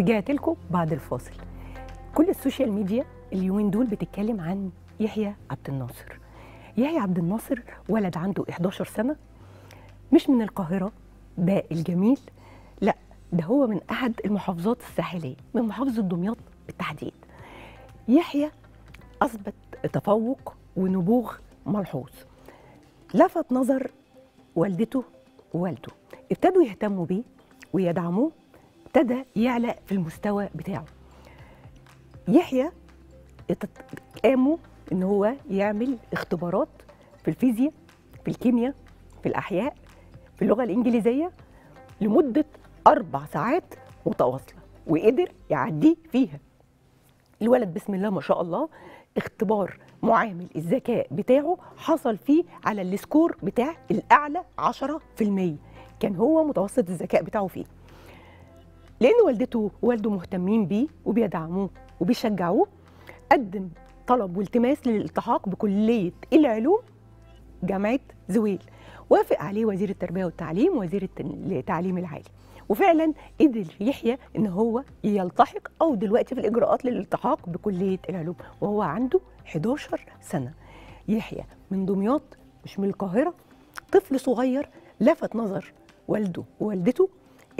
رجعت لكم بعد الفاصل كل السوشيال ميديا اليومين دول بتتكلم عن يحيى عبد الناصر يحيى عبد الناصر ولد عنده 11 سنه مش من القاهره ده الجميل لا ده هو من احد المحافظات الساحليه من محافظه دمياط بالتحديد يحيى اثبت تفوق ونبوغ ملحوظ لفت نظر والدته ووالده ابتدوا يهتموا بيه ويدعموه ابتدى يعلى في المستوى بتاعه يحيى قاموا ان هو يعمل اختبارات في الفيزياء في الكيمياء في الاحياء في اللغه الانجليزيه لمده اربع ساعات متواصله وقدر يعديه فيها الولد بسم الله ما شاء الله اختبار معامل الذكاء بتاعه حصل فيه على السكور بتاع الاعلى 10% كان هو متوسط الذكاء بتاعه فيه لأن والدته ووالده مهتمين بيه وبيدعموه وبيشجعوه قدم طلب والتماس للالتحاق بكلية العلوم جامعة زويل وافق عليه وزير التربية والتعليم وزير التعليم العالي وفعلا قدر يحيى ان هو يلتحق او دلوقتي في الاجراءات للالتحاق بكليه العلوم وهو عنده 11 سنه يحيى من دمياط مش من القاهره طفل صغير لفت نظر والده ووالدته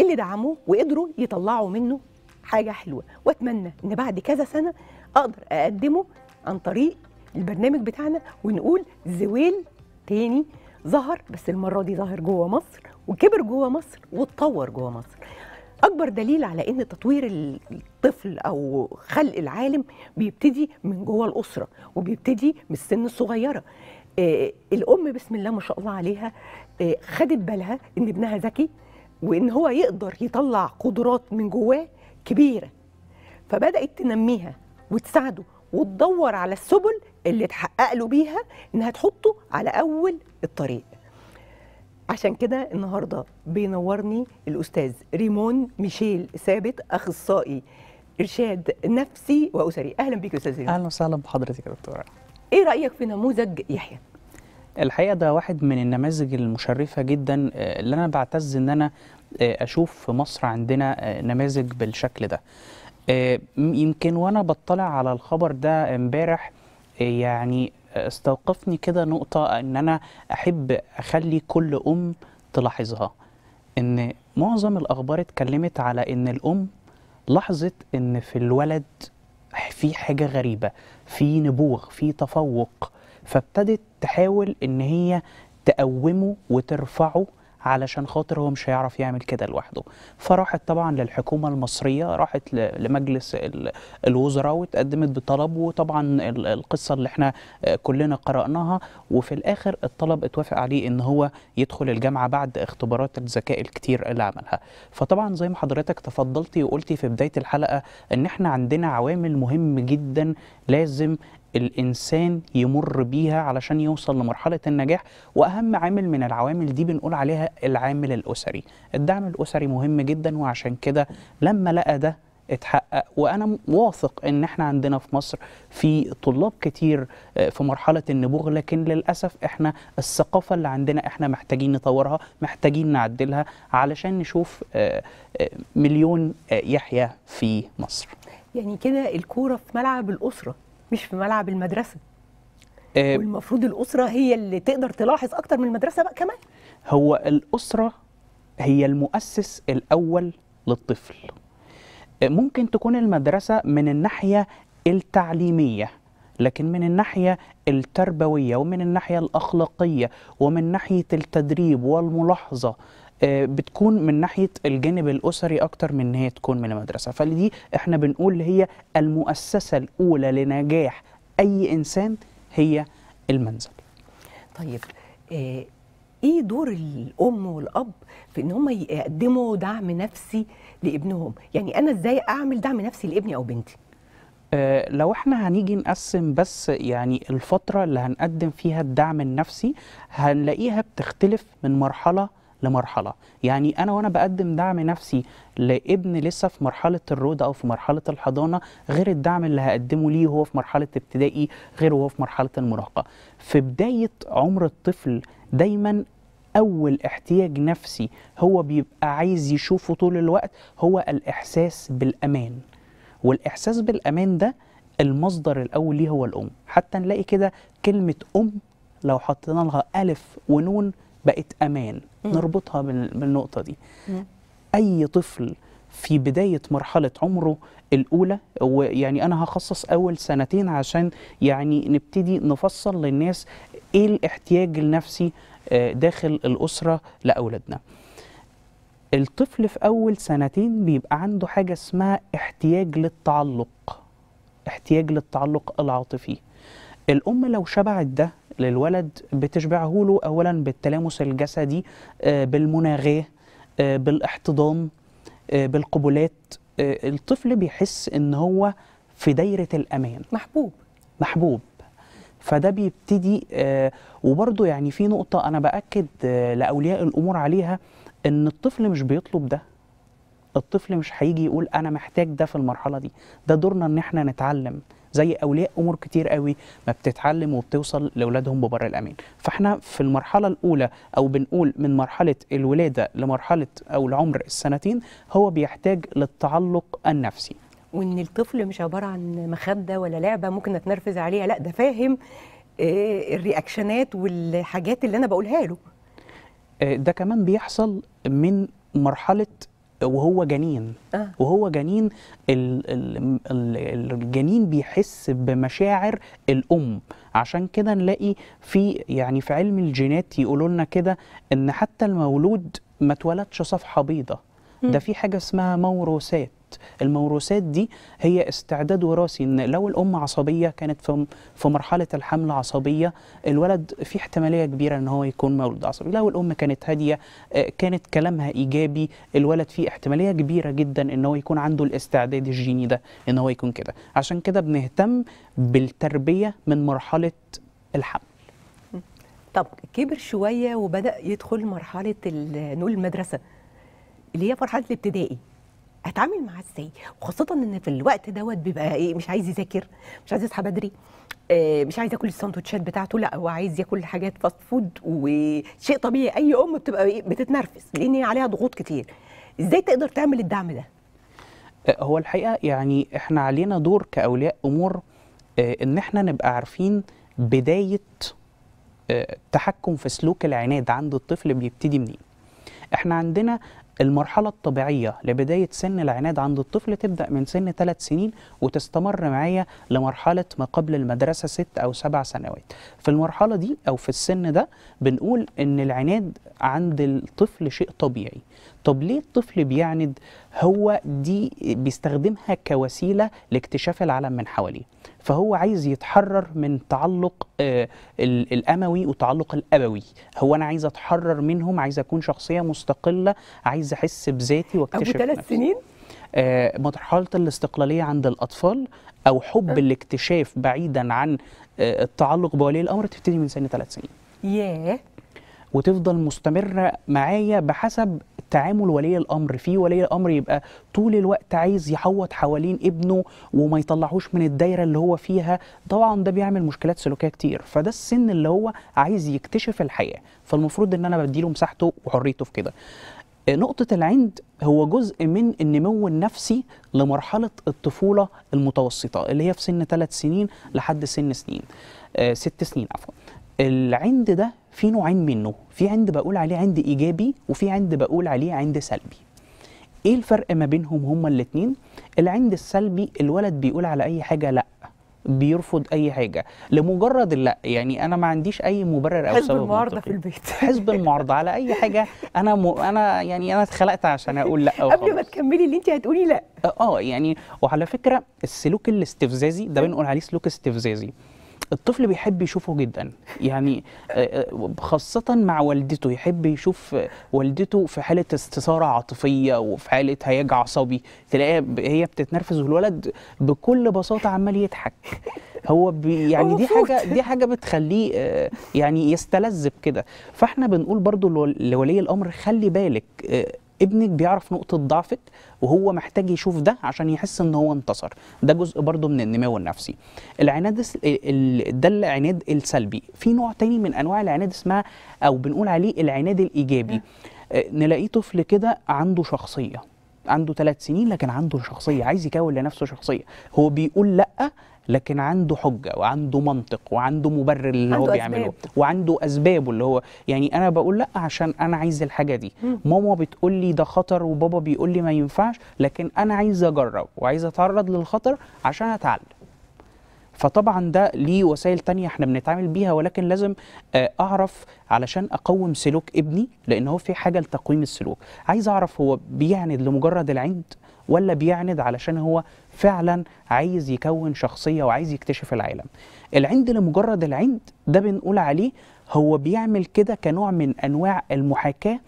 اللي دعموه وقدروا يطلعوا منه حاجه حلوه واتمنى ان بعد كذا سنه اقدر اقدمه عن طريق البرنامج بتاعنا ونقول زويل تاني ظهر بس المره دي ظهر جوه مصر وكبر جوه مصر واتطور جوه مصر اكبر دليل على ان تطوير الطفل او خلق العالم بيبتدي من جوه الاسره وبيبتدي من السن الصغيره آه الام بسم الله ما شاء الله عليها آه خدت بالها ان ابنها ذكي وان هو يقدر يطلع قدرات من جواه كبيره فبدات تنميها وتساعده وتدور على السبل اللي تحقق له بيها انها تحطه على اول الطريق عشان كده النهارده بينورني الاستاذ ريمون ميشيل ثابت اخصائي ارشاد نفسي واسري اهلا بيك يا استاذ ريمون اهلا وسهلا بحضرتك يا دكتوره ايه رايك في نموذج يحيى الحقيقه ده واحد من النماذج المشرفه جدا آه، اللي انا بعتز ان انا آه، اشوف في مصر عندنا آه، نماذج بالشكل ده يمكن وانا بطلع على الخبر ده امبارح يعني استوقفني كده نقطه ان انا احب اخلي كل ام تلاحظها ان معظم الاخبار اتكلمت على ان الام لاحظت ان في الولد في حاجه غريبه في نبوغ في تفوق فابتدت تحاول ان هي تقومه وترفعه علشان خاطر هو مش هيعرف يعمل كده لوحده فراحت طبعا للحكومة المصرية راحت لمجلس الوزراء وتقدمت بطلب وطبعا القصة اللي احنا آه، كلنا قرأناها وفي الآخر الطلب اتوافق عليه ان هو يدخل الجامعة بعد اختبارات الذكاء الكتير اللي عملها فطبعا زي ما حضرتك تفضلتي وقلتي في بداية الحلقة ان احنا عندنا عوامل مهم جدا لازم الانسان يمر بيها علشان يوصل لمرحله النجاح واهم عامل من العوامل دي بنقول عليها العامل الاسري الدعم الاسري مهم جدا وعشان كده لما لقى ده اتحقق وانا واثق ان احنا عندنا في مصر في طلاب كتير آه، في مرحله النبوغ لكن للاسف احنا الثقافه اللي عندنا احنا محتاجين نطورها محتاجين نعدلها علشان نشوف آه، آه، مليون يحيى في مصر يعني كده الكوره في ملعب الاسره مش في ملعب المدرسه آه والمفروض الاسره هي اللي تقدر تلاحظ اكتر من المدرسه بقى كمان هو الاسره هي المؤسس الاول للطفل آه، ممكن تكون المدرسه من الناحيه التعليميه لكن من الناحيه التربويه ومن الناحيه الاخلاقيه ومن ناحيه التدريب والملاحظه آه، بتكون من ناحيه الجانب الاسري اكتر من ان هي تكون من المدرسه فدي احنا بنقول هي المؤسسه الاولى لنجاح اي انسان هي المنزل طيب آه، ايه دور الام والاب في ان هم يقدموا دعم نفسي لابنهم يعني انا ازاي اعمل دعم نفسي لابني او بنتي أه لو احنا هنيجي نقسم بس يعني الفترة اللي هنقدم فيها الدعم النفسي هنلاقيها بتختلف من مرحلة لمرحله يعني انا وانا بقدم دعم نفسي لابن لسه في مرحله الرود او في مرحله الحضانه غير الدعم اللي هقدمه ليه وهو في مرحله ابتدائي غير وهو في مرحله المراهقه في بدايه عمر الطفل دايما اول احتياج نفسي هو بيبقى عايز يشوفه طول الوقت هو الاحساس بالامان والاحساس بالامان ده المصدر الاول ليه هو الام حتى نلاقي كده كلمه ام لو حطينا لها الف ونون بقت امان مم. نربطها بالنقطه دي مم. اي طفل في بداية مرحلة عمره الأولى ويعني أنا هخصص أول سنتين عشان يعني نبتدي نفصل للناس إيه الاحتياج النفسي آه، داخل الأسرة لأولادنا الطفل في أول سنتين بيبقى عنده حاجة اسمها احتياج للتعلق احتياج للتعلق العاطفي الأم لو شبعت ده للولد بتشبعه له اولا بالتلامس الجسدي آه، بالمناغيه آه، بالاحتضان آه، بالقبلات الطفل بيحس ان هو في دايره الامان محبوب محبوب فده بيبتدي وبرضه يعني في نقطه انا باكد لاولياء الامور عليها ان الطفل مش بيطلب ده الطفل مش هيجي يقول انا محتاج ده في المرحله دي ده دورنا ان احنا نتعلم زي اولياء امور كتير قوي ما بتتعلم وبتوصل لاولادهم ببر الامان فاحنا في المرحله الاولى او بنقول من مرحله الولاده لمرحله او العمر السنتين هو بيحتاج للتعلق النفسي وان الطفل مش عباره عن مخده ولا لعبه ممكن اتنرفز عليها لا ده فاهم آه، الرياكشنات والحاجات اللي انا بقولها له آه، ده كمان بيحصل من مرحله وهو جنين آه. وهو جنين الجنين بيحس بمشاعر الام عشان كده نلاقي في يعني في علم الجينات يقولوا لنا كده ان حتى المولود ما اتولدش صفحه بيضه ده في حاجه اسمها موروثات الموروثات دي هي استعداد وراثي ان لو الام عصبيه كانت في في مرحله الحمل عصبيه الولد في احتماليه كبيره ان هو يكون مولود عصبي لو الام كانت هاديه آه، كانت كلامها ايجابي الولد فيه احتماليه كبيره جدا ان هو يكون عنده الاستعداد الجيني ده ان هو يكون كده عشان كده بنهتم بالتربيه من مرحله الحمل طب كبر شويه وبدا يدخل مرحله نقول المدرسه اللي هي مرحله الابتدائي هتعامل معاه ازاي وخاصه ان في الوقت دوت بيبقى ايه مش عايز يذاكر مش عايز يصحى بدري آه، مش عايز ياكل السندوتشات بتاعته لا هو عايز ياكل حاجات فاست فود وشيء طبيعي اي ام بتبقى إيه، بتتنرفز لان هي عليها ضغوط كتير ازاي تقدر تعمل الدعم ده آه، هو الحقيقه يعني احنا علينا دور كاولياء امور آه، ان احنا نبقى عارفين بدايه تحكم في سلوك العناد عند الطفل بيبتدي منين احنا عندنا المرحلة الطبيعية لبداية سن العناد عند الطفل تبدأ من سن ثلاث سنين وتستمر معايا لمرحلة ما قبل المدرسة ست أو سبع سنوات في المرحلة دي أو في السن ده بنقول إن العناد عند الطفل شيء طبيعي طب ليه الطفل بيعند هو دي بيستخدمها كوسيلة لاكتشاف العالم من حواليه فهو عايز يتحرر من تعلق آه، الاموي وتعلق الابوي هو انا عايز اتحرر منهم عايز اكون شخصيه مستقله عايز احس بذاتي واكتشف ابو ثلاث سنين آه، مرحله الاستقلاليه عند الاطفال او حب أه. الاكتشاف بعيدا عن آه، التعلق بولي الامر تبتدي من سن ثلاث سنين ياه وتفضل مستمره معايا بحسب تعامل ولي الامر في ولي الامر يبقى طول الوقت عايز يحوط حوالين ابنه وما يطلعهوش من الدايره اللي هو فيها طبعا ده بيعمل مشكلات سلوكيه كتير فده السن اللي هو عايز يكتشف الحياه فالمفروض ان انا بديله مساحته وحريته في كده نقطة العند هو جزء من النمو النفسي لمرحلة الطفولة المتوسطة اللي هي في سن ثلاث سنين لحد سن سنين آه، ست سنين عفوا العند ده في نوعين منه في عند بقول عليه عند ايجابي وفي عند بقول عليه عند سلبي ايه الفرق ما بينهم هما الاثنين العند السلبي الولد بيقول على اي حاجه لا بيرفض اي حاجه لمجرد لا يعني انا ما عنديش اي مبرر او سبب حزب المعارضه في البيت حزب المعارضه على اي حاجه انا م... انا يعني انا اتخلقت عشان اقول لا أو قبل ما تكملي اللي انت هتقولي لا آه،, اه يعني وعلى فكره السلوك الاستفزازي ده بنقول عليه سلوك استفزازي الطفل بيحب يشوفه جدا يعني آه، آه، خاصة مع والدته يحب يشوف والدته في حالة استثارة عاطفية وفي حالة هياج عصبي تلاقيها هي بتتنرفز والولد بكل بساطة عمال يضحك هو بي يعني دي حاجة دي حاجة بتخليه آه، يعني يستلذ بكده فاحنا بنقول برضو لولي الأمر خلي بالك ابنك بيعرف نقطة ضعفك وهو محتاج يشوف ده عشان يحس ان هو انتصر ده جزء برضه من النمو النفسي العناد ده العناد السلبي في نوع تاني من انواع العناد اسمها او بنقول عليه العناد الايجابي آه، نلاقيه طفل كده عنده شخصيه عنده ثلاث سنين لكن عنده شخصيه عايز يكون لنفسه شخصيه هو بيقول لا لكن عنده حجه وعنده منطق وعنده مبرر اللي عنده هو بيعمله أسباب. وعنده اسبابه اللي هو يعني انا بقول لا عشان انا عايز الحاجه دي م. ماما بتقول لي ده خطر وبابا بيقول لي ما ينفعش لكن انا عايز اجرب وعايز اتعرض للخطر عشان اتعلم فطبعا ده ليه وسائل تانية احنا بنتعامل بيها ولكن لازم آه، اعرف علشان اقوم سلوك ابني لان هو في حاجه لتقويم السلوك عايز اعرف هو بيعند لمجرد العند ولا بيعند علشان هو فعلا عايز يكون شخصيه وعايز يكتشف العالم العند لمجرد العند ده بنقول عليه هو بيعمل كده كنوع من انواع المحاكاه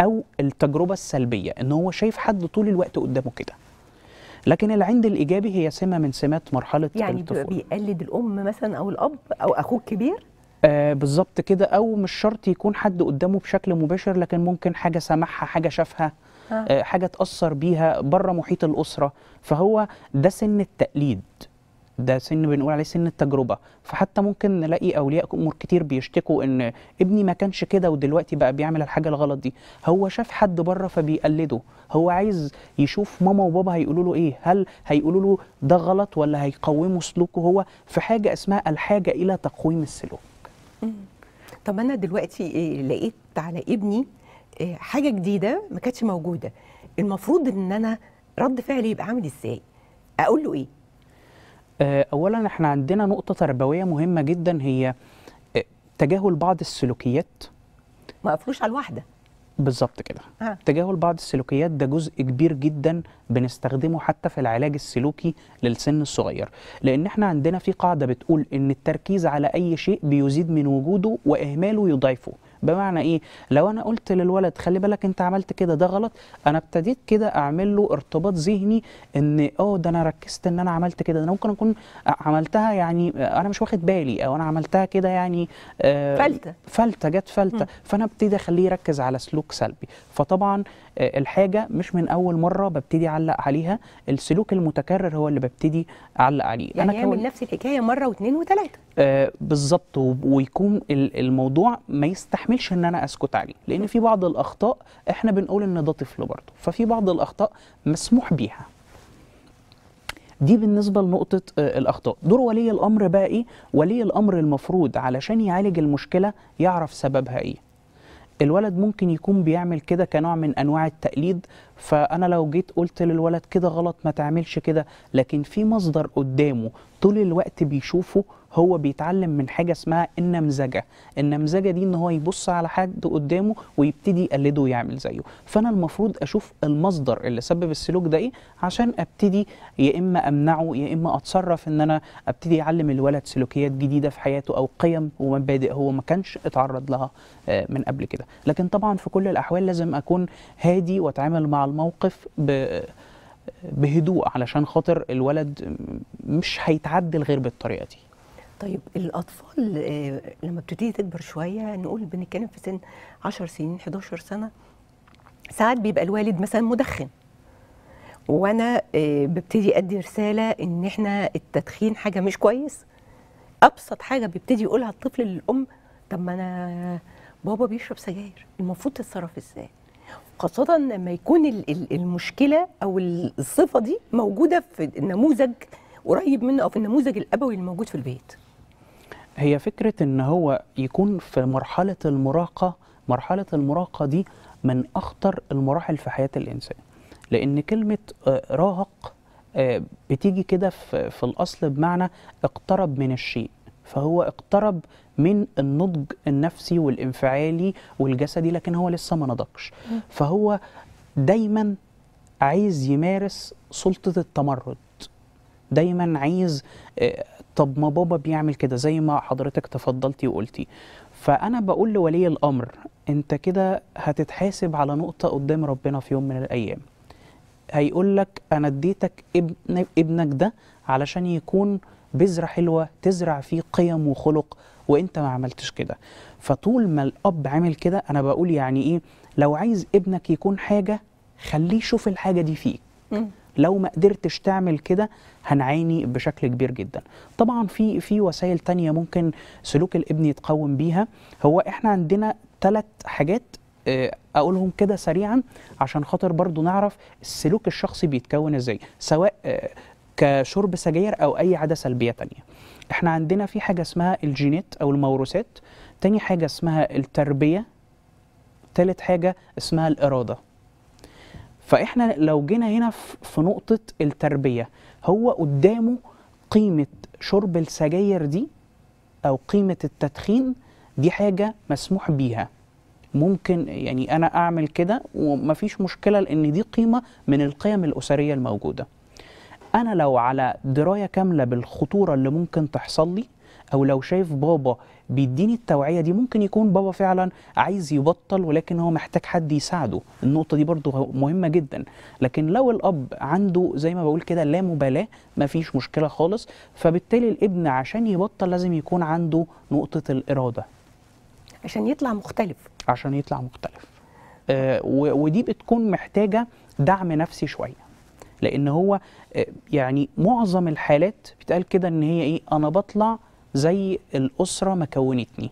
او التجربه السلبيه ان هو شايف حد طول الوقت قدامه كده لكن العند الايجابي هي سمه من سمات مرحله يعني الطفوله يعني بيقلد الام مثلا او الاب او اخوه الكبير آه بالظبط كده او مش شرط يكون حد قدامه بشكل مباشر لكن ممكن حاجه سمعها حاجه شافها آه. آه، حاجه اتاثر بيها بره محيط الاسره فهو ده سن التقليد ده سن بنقول عليه سن التجربه فحتى ممكن نلاقي اولياء امور كتير بيشتكوا ان ابني ما كانش كده ودلوقتي بقى بيعمل الحاجه الغلط دي هو شاف حد بره فبيقلده هو عايز يشوف ماما وبابا هيقولوا له ايه هل هيقولوا له ده غلط ولا هيقوموا سلوكه هو في حاجه اسمها الحاجه الى تقويم السلوك طب انا دلوقتي إيه، لقيت على ابني آه، حاجه جديده ما كانتش موجوده المفروض ان انا رد فعلي يبقى عامل ازاي اقول له ايه آه، اولا احنا عندنا نقطه تربويه مهمه جدا هي آه، تجاهل بعض السلوكيات ما قفلوش على الواحده بالظبط كده آه. تجاهل بعض السلوكيات ده جزء كبير جدا بنستخدمه حتى في العلاج السلوكي للسن الصغير لان احنا عندنا في قاعده بتقول ان التركيز على اي شيء بيزيد من وجوده واهماله يضعفه بمعنى ايه لو انا قلت للولد خلي بالك انت عملت كده ده غلط انا ابتديت كده اعمل له ارتباط ذهني ان اه ده انا ركزت ان انا عملت كده انا ممكن اكون عملتها يعني انا مش واخد بالي او انا عملتها كده يعني آه فلته فلته جت فلته فانا ابتدي اخليه يركز على سلوك سلبي فطبعا آه، الحاجه مش من اول مره ببتدي اعلق عليها السلوك المتكرر هو اللي ببتدي اعلق عليه يعني انا كول... نفس الحكايه مره واثنين وثلاثه آه بالظبط ويكون الموضوع ما يستحملش ان انا اسكت عليه لان في بعض الاخطاء احنا بنقول ان ده طفل برضه ففي بعض الاخطاء مسموح بيها دي بالنسبه لنقطه آه، الاخطاء دور ولي الامر بقى ايه ولي الامر المفروض علشان يعالج المشكله يعرف سببها ايه الولد ممكن يكون بيعمل كده كنوع من انواع التقليد فانا لو جيت قلت للولد كده غلط ما تعملش كده لكن في مصدر قدامه طول الوقت بيشوفه هو بيتعلم من حاجه اسمها النمذجه النمذجه دي ان هو يبص على حد قدامه ويبتدي يقلده ويعمل زيه فانا المفروض اشوف المصدر اللي سبب السلوك ده ايه عشان ابتدي يا اما امنعه يا اما اتصرف ان انا ابتدي اعلم الولد سلوكيات جديده في حياته او قيم ومبادئ هو ما كانش اتعرض لها آه، من قبل كده لكن طبعا في كل الاحوال لازم اكون هادي واتعامل مع الموقف ب بهدوء علشان خاطر الولد مش هيتعدل غير بالطريقه دي طيب الأطفال آه، لما بتبتدي تكبر شوية نقول بنتكلم في سن 10 سنين 11 سنة ساعات بيبقى الوالد مثلا مدخن وانا آه، ببتدي ادي رساله ان احنا التدخين حاجه مش كويس ابسط حاجه بيبتدي يقولها الطفل للام طب ما انا بابا بيشرب سجاير المفروض تتصرف ازاي خاصه لما يكون المشكله او الصفه دي موجوده في النموذج قريب منه او في النموذج الابوي الموجود في البيت هي فكرة ان هو يكون في مرحلة المراهقة مرحلة المراهقة دي من اخطر المراحل في حياة الانسان لان كلمة آه، راهق آه، بتيجي كده في, في الاصل بمعنى اقترب من الشيء فهو اقترب من النضج النفسي والانفعالي والجسدي لكن هو لسه ما نضجش فهو دايما عايز يمارس سلطة التمرد دايما عايز آه، طب ما بابا بيعمل كده زي ما حضرتك تفضلتي وقلتي فانا بقول لولي الامر انت كده هتتحاسب على نقطه قدام ربنا في يوم من الايام هيقول لك انا اديتك ابن ابنك ده علشان يكون بذره حلوه تزرع فيه قيم وخلق وانت ما عملتش كده فطول ما الاب عمل كده انا بقول يعني ايه لو عايز ابنك يكون حاجه خليه يشوف الحاجه دي فيك لو ما قدرتش تعمل كده هنعاني بشكل كبير جدا طبعا في في وسائل تانية ممكن سلوك الابن يتقوم بيها هو احنا عندنا ثلاث حاجات آه، اقولهم كده سريعا عشان خاطر برضو نعرف السلوك الشخصي بيتكون ازاي سواء آه، كشرب سجاير او اي عاده سلبيه تانية احنا عندنا في حاجه اسمها الجينات او الموروثات تاني حاجه اسمها التربيه تالت حاجه اسمها الاراده فاحنا لو جينا هنا في نقطه التربيه هو قدامه قيمه شرب السجاير دي او قيمه التدخين دي حاجه مسموح بيها ممكن يعني انا اعمل كده ومفيش مشكله لان دي قيمه من القيم الاسريه الموجوده انا لو على درايه كامله بالخطوره اللي ممكن تحصل لي او لو شايف بابا بيديني التوعيه دي ممكن يكون بابا فعلا عايز يبطل ولكن هو محتاج حد يساعده النقطه دي برضو مهمه جدا لكن لو الاب عنده زي ما بقول كده لا مبالاه مفيش مشكله خالص فبالتالي الابن عشان يبطل لازم يكون عنده نقطه الاراده عشان يطلع مختلف عشان يطلع مختلف آه ودي بتكون محتاجه دعم نفسي شويه لان هو آه، يعني معظم الحالات بيتقال كده ان هي ايه انا بطلع زي الاسره ما كونتني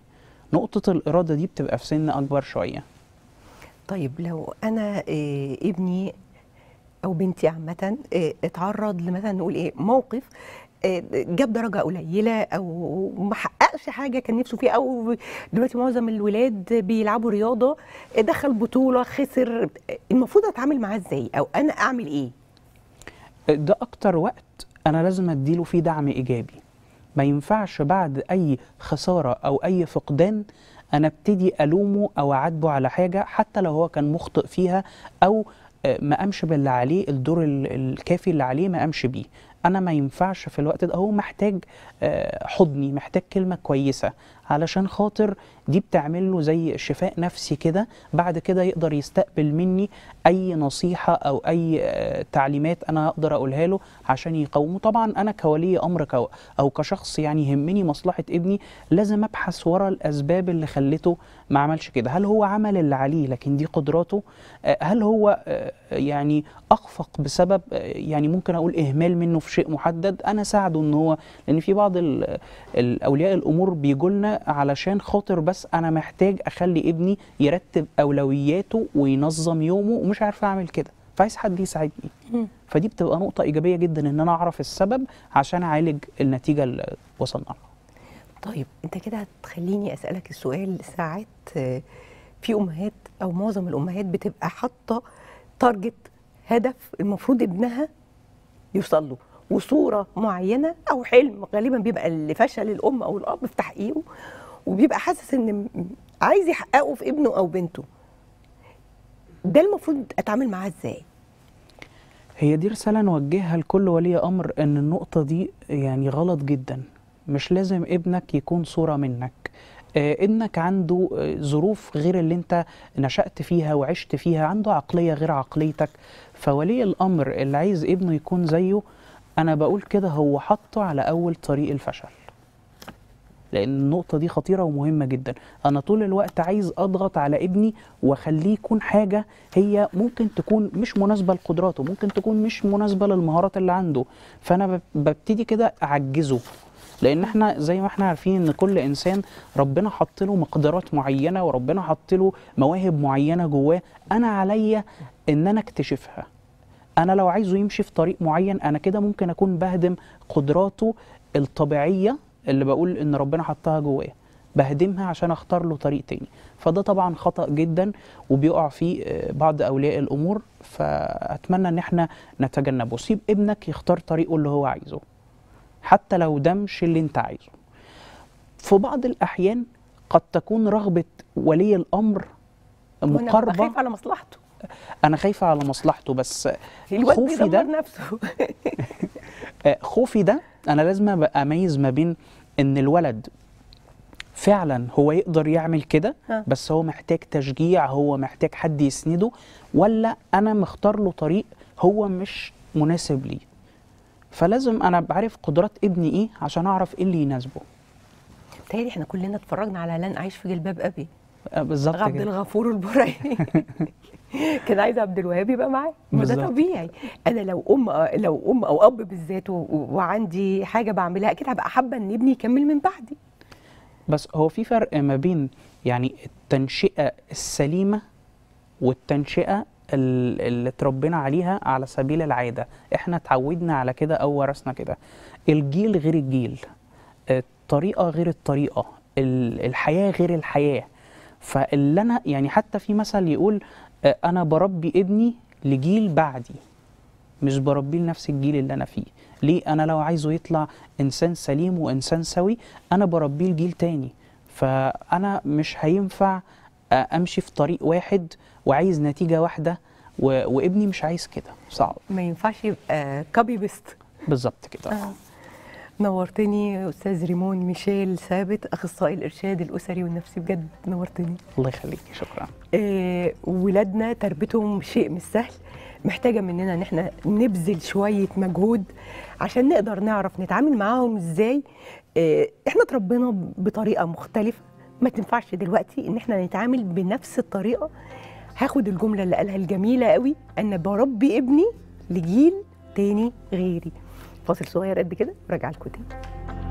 نقطه الاراده دي بتبقى في سن اكبر شويه طيب لو انا إيه ابني او بنتي عامه إيه اتعرض لمثلا نقول ايه موقف آه، جاب درجه قليله او ما حققش حاجه كان نفسه فيها او دلوقتي معظم الولاد بيلعبوا رياضه دخل بطوله خسر المفروض اتعامل معاه ازاي او انا اعمل ايه ده اكتر وقت انا لازم اديله فيه دعم ايجابي ما ينفعش بعد أي خسارة أو أي فقدان أنا ابتدي ألومه أو أعاتبه على حاجة حتى لو هو كان مخطئ فيها أو آه، ما امش باللي عليه الدور الكافي اللي عليه ما امش بيه انا ما ينفعش في الوقت ده هو محتاج آه، حضني محتاج كلمه كويسه علشان خاطر دي بتعمل له زي شفاء نفسي كده بعد كده يقدر يستقبل مني اي نصيحه او اي آه، تعليمات انا اقدر اقولها له عشان يقاومه طبعا انا كولي امر او كشخص يعني يهمني مصلحه ابني لازم ابحث ورا الاسباب اللي خلته ما عملش كده هل هو عمل اللي عليه لكن دي قدراته آه، هل هو آه، يعني اخفق بسبب يعني ممكن اقول اهمال منه في شيء محدد انا ساعده ان هو لان في بعض اولياء الامور بيجوا لنا علشان خاطر بس انا محتاج اخلي ابني يرتب اولوياته وينظم يومه ومش عارف اعمل كده فعايز حد يساعدني فدي بتبقى نقطه ايجابيه جدا ان انا اعرف السبب عشان اعالج النتيجه اللي وصلنا لها طيب انت كده هتخليني اسالك السؤال ساعات في امهات او معظم الامهات بتبقى حاطه تارجت هدف المفروض ابنها يوصل له وصوره معينه او حلم غالبا بيبقى اللي فشل الام او الاب في تحقيقه وبيبقى حاسس ان عايز يحققه في ابنه او بنته ده المفروض اتعامل معاه ازاي هي دي رساله نوجهها لكل ولي امر ان النقطه دي يعني غلط جدا مش لازم ابنك يكون صوره منك آه، ابنك عنده آه، ظروف غير اللي انت نشأت فيها وعشت فيها عنده عقلية غير عقليتك فولي الأمر اللي عايز ابنه يكون زيه انا بقول كده هو حطه على اول طريق الفشل لان النقطه دي خطيره ومهمه جدا انا طول الوقت عايز اضغط على ابني واخليه يكون حاجه هي ممكن تكون مش مناسبه لقدراته ممكن تكون مش مناسبه للمهارات اللي عنده فانا ببتدي كده اعجزه لان احنا زي ما احنا عارفين ان كل انسان ربنا حط له مقدرات معينه وربنا حط له مواهب معينه جواه انا عليا ان انا اكتشفها انا لو عايزه يمشي في طريق معين انا كده ممكن اكون بهدم قدراته الطبيعيه اللي بقول ان ربنا حطها جواه بهدمها عشان اختار له طريق تاني فده طبعا خطا جدا وبيقع فيه آه، بعض اولياء الامور فاتمنى ان احنا نتجنبه سيب ابنك يختار طريقه اللي هو عايزه حتى لو ده مش اللي انت عايزه في بعض الاحيان قد تكون رغبه ولي الامر مقربه خايف على مصلحته انا خايفه على مصلحته بس خوفي ده نفسه آه، خوفي ده انا لازم ابقى اميز ما بين ان الولد فعلا هو يقدر يعمل كده بس هو محتاج تشجيع هو محتاج حد يسنده ولا انا مختار له طريق هو مش مناسب ليه فلازم انا بعرف قدرات ابني ايه عشان اعرف ايه اللي يناسبه بتهيألي احنا كلنا اتفرجنا على لن اعيش في جلباب ابي آه، بالظبط عبد الغفور البرعي كان عايز عبد الوهاب يبقى معاه وده طبيعي انا لو ام لو ام او اب بالذات وعندي حاجه بعملها اكيد هبقى حابه ان ابني يكمل من بعدي بس هو في فرق ما بين يعني التنشئه السليمه والتنشئه اللي اتربينا عليها على سبيل العاده احنا اتعودنا على كده او ورثنا كده الجيل غير الجيل الطريقه غير الطريقه الحياه غير الحياه فاللي انا يعني حتى في مثل يقول آه، انا بربي ابني لجيل بعدي مش بربيه لنفس الجيل اللي انا فيه ليه انا لو عايزه يطلع انسان سليم وانسان سوي انا بربيه لجيل تاني فانا مش هينفع آه، امشي في طريق واحد وعايز نتيجه واحده وابني مش عايز كده صعب ما ينفعش يبقى كوبي بيست بالظبط كده آه. نورتني استاذ ريمون ميشيل ثابت اخصائي الارشاد الاسري والنفسي بجد نورتني الله يخليك شكرا آه ولادنا تربيتهم شيء مش سهل محتاجه مننا ان احنا نبذل شويه مجهود عشان نقدر نعرف نتعامل معاهم ازاي آه احنا اتربينا بطريقه مختلفه ما تنفعش دلوقتي ان احنا نتعامل بنفس الطريقه هاخد الجمله اللي قالها الجميله قوي انا بربي ابني لجيل تاني غيري فاصل صغير قد كده وراجع لكم تاني